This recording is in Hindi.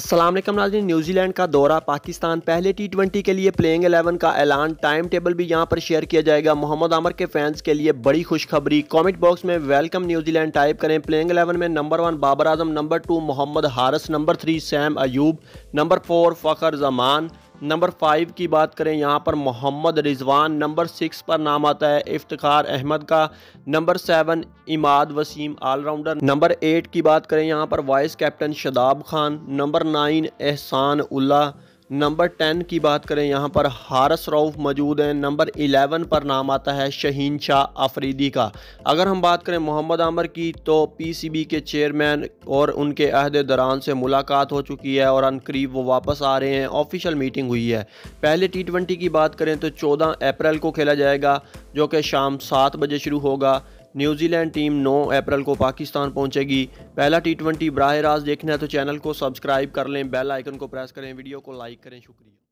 असलम नाजी न्यूजीलैंड का दौरा पाकिस्तान पहले टी ट्वेंटी के लिए प्लेइंग एलेवन का ऐलान टाइम टेबल भी यहां पर शेयर किया जाएगा मोहम्मद आमर के फैंस के लिए बड़ी खुशखबरी कमेंट बॉक्स में वेलकम न्यूजीलैंड टाइप करें प्लेइंग एलेवन में नंबर वन बाबर आजम number two Mohammad हारस number three Sam Ayub number four Fakhar Zaman number five की बात करें यहाँ पर मोहम्मद रिजवान नंबर सिक्स पर नाम आता है इफ्तार अहमद का number seven Imad Wasim all rounder number eight की बात करें यहाँ पर vice captain Shadab Khan number nine Ihsanullah number ten की बात करें यहाँ पर हारस रऊफ मौजूद हैं नंबर एलेवन पर नाम आता है शहीन शाह आफरीदी का अगर हम बात करें मोहम्मद आमर की तो पीसीबी के चेयरमैन और उनके दौरान से मुलाकात हो चुकी है और अनकरीब वो वापस आ रहे हैं ऑफिशियल मीटिंग हुई है पहले टी ट्वेंटी की बात करें तो चौदह अप्रैल को खेला जाएगा जो कि शाम सात बजे शुरू होगा न्यूजीलैंड टीम 9 अप्रैल को पाकिस्तान पहुंचेगी पहला टी ट्वेंटी बरह रास्त देखना है तो चैनल को सब्सक्राइब कर लें बेल आइकन को प्रेस करें वीडियो को लाइक करें शुक्रिया